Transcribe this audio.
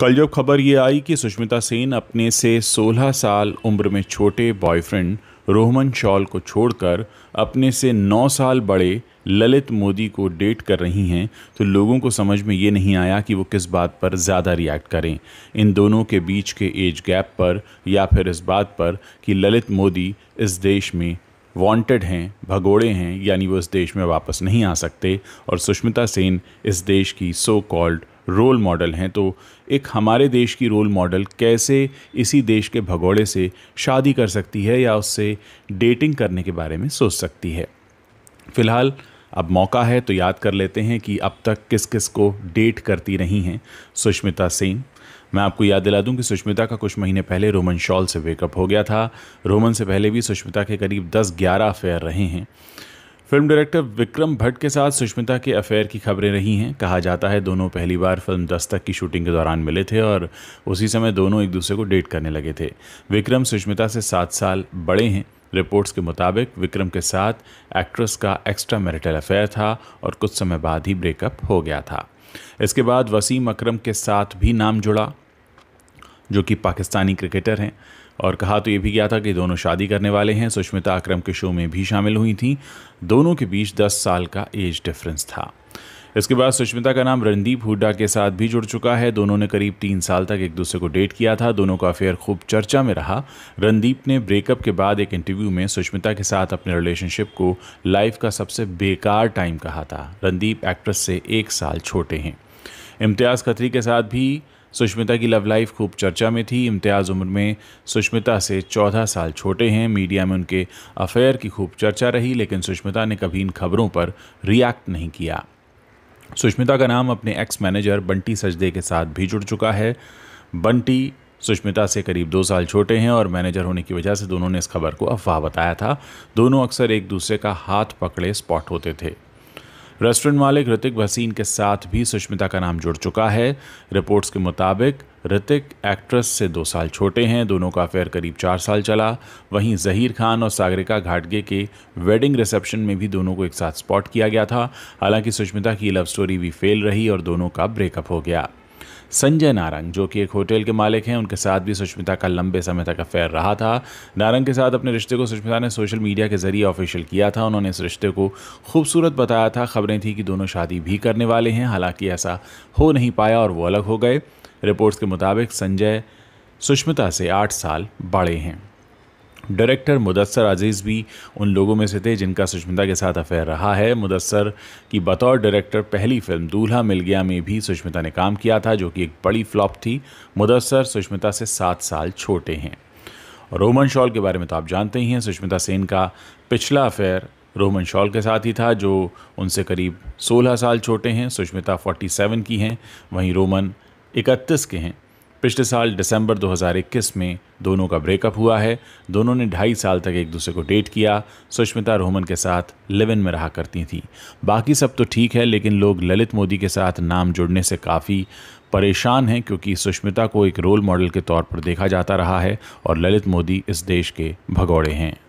कल जब खबर ये आई कि सुष्मिता सेन अपने से 16 साल उम्र में छोटे बॉयफ्रेंड रोहमन शॉल को छोड़कर अपने से 9 साल बड़े ललित मोदी को डेट कर रही हैं तो लोगों को समझ में ये नहीं आया कि वो किस बात पर ज़्यादा रिएक्ट करें इन दोनों के बीच के एज गैप पर या फिर इस बात पर कि ललित मोदी इस देश में वांटेड हैं भगोड़े हैं यानी वो इस देश में वापस नहीं आ सकते और सुष्मिता सेन इस देश की सो कॉल्ड रोल मॉडल हैं तो एक हमारे देश की रोल मॉडल कैसे इसी देश के भगोड़े से शादी कर सकती है या उससे डेटिंग करने के बारे में सोच सकती है फ़िलहाल अब मौका है तो याद कर लेते हैं कि अब तक किस किस को डेट करती रही हैं सुष्मिता सेन मैं आपको याद दिला दूं कि सुष्मिता का कुछ महीने पहले रोमन शॉल से ब्रेकअप हो गया था रोमन से पहले भी सुष्मिता के करीब 10-11 अफेयर रहे हैं फिल्म डायरेक्टर विक्रम भट्ट के साथ सुष्मिता के अफेयर की खबरें रही हैं कहा जाता है दोनों पहली बार फिल्म दस्तक की शूटिंग के दौरान मिले थे और उसी समय दोनों एक दूसरे को डेट करने लगे थे विक्रम सुष्मिता से सात साल बड़े हैं रिपोर्ट्स के मुताबिक विक्रम के साथ एक्ट्रेस का एक्स्ट्रा मैरिटल अफेयर था और कुछ समय बाद ही ब्रेकअप हो गया था इसके बाद वसीम अकरम के साथ भी नाम जुड़ा जो कि पाकिस्तानी क्रिकेटर हैं और कहा तो ये भी गया था कि दोनों शादी करने वाले हैं सुष्मिता अक्रम के शो में भी शामिल हुई थी दोनों के बीच 10 साल का एज डिफरेंस था इसके बाद सुष्मिता का नाम रणदीप हुड्डा के साथ भी जुड़ चुका है दोनों ने करीब तीन साल तक एक दूसरे को डेट किया था दोनों का अफेयर खूब चर्चा में रहा रणदीप ने ब्रेकअप के बाद एक इंटरव्यू में सुष्मिता के साथ अपने रिलेशनशिप को लाइफ का सबसे बेकार टाइम कहा था रणदीप एक्ट्रेस से एक साल छोटे हैं इम्तियाज़ खत्री के साथ भी सुष्मिता की लव लाइफ खूब चर्चा में थी इम्तियाज़ उम्र में सुष्मिता से चौदह साल छोटे हैं मीडिया में उनके अफेयर की खूब चर्चा रही लेकिन सुष्मिता ने कभी इन खबरों पर रिएक्ट नहीं किया सुष्मिता का नाम अपने एक्स मैनेजर बंटी सजदे के साथ भी जुड़ चुका है बंटी सुष्मिता से करीब दो साल छोटे हैं और मैनेजर होने की वजह से दोनों ने इस खबर को अफवाह बताया था दोनों अक्सर एक दूसरे का हाथ पकड़े स्पॉट होते थे रेस्टोरेंट मालिक ऋतिक भसीन के साथ भी सुष्मिता का नाम जुड़ चुका है रिपोर्ट्स के मुताबिक ऋतिक एक्ट्रेस से दो साल छोटे हैं दोनों का अफेयर करीब चार साल चला वहीं जहीर खान और सागरिका घाटगे के वेडिंग रिसेप्शन में भी दोनों को एक साथ स्पॉट किया गया था हालांकि सुष्मिता की लव स्टोरी भी फेल रही और दोनों का ब्रेकअप हो गया संजय नारंग जो कि एक होटल के मालिक हैं उनके साथ भी सुष्मिता का लंबे समय तक अफेयर रहा था नारंग के साथ अपने रिश्ते को सुष्मिता ने सोशल मीडिया के जरिए ऑफिशियल किया था उन्होंने इस रिश्ते को खूबसूरत बताया था खबरें थी कि दोनों शादी भी करने वाले हैं हालांकि ऐसा हो नहीं पाया और वो अलग हो गए रिपोर्ट्स के मुताबिक संजय सुष्मिता से आठ साल बड़े हैं डायरेक्टर मुदसर अजीज़ भी उन लोगों में से थे जिनका सुष्मिता के साथ अफेयर रहा है मुदसर की बतौर डायरेक्टर पहली फिल्म दूल्हा मिल गया में भी सुष्मिता ने काम किया था जो कि एक बड़ी फ्लॉप थी मुदसर सुष्मिता से सात साल छोटे हैं रोमन शॉल के बारे में तो आप जानते ही हैं सुष्मिता सेन का पिछला अफेयर रोमन शॉल के साथ ही था जो उनसे करीब 16 साल छोटे हैं सुष्मिता 47 की हैं वहीं रोमन 31 के हैं पिछले साल दिसंबर 2021 में दोनों का ब्रेकअप हुआ है दोनों ने ढाई साल तक एक दूसरे को डेट किया सुष्मिता रोहमन के साथ लिविन में रहा करती थी बाकी सब तो ठीक है लेकिन लोग ललित मोदी के साथ नाम जुड़ने से काफ़ी परेशान हैं क्योंकि सुष्मिता को एक रोल मॉडल के तौर पर देखा जाता रहा है और ललित मोदी इस देश के भगौड़े हैं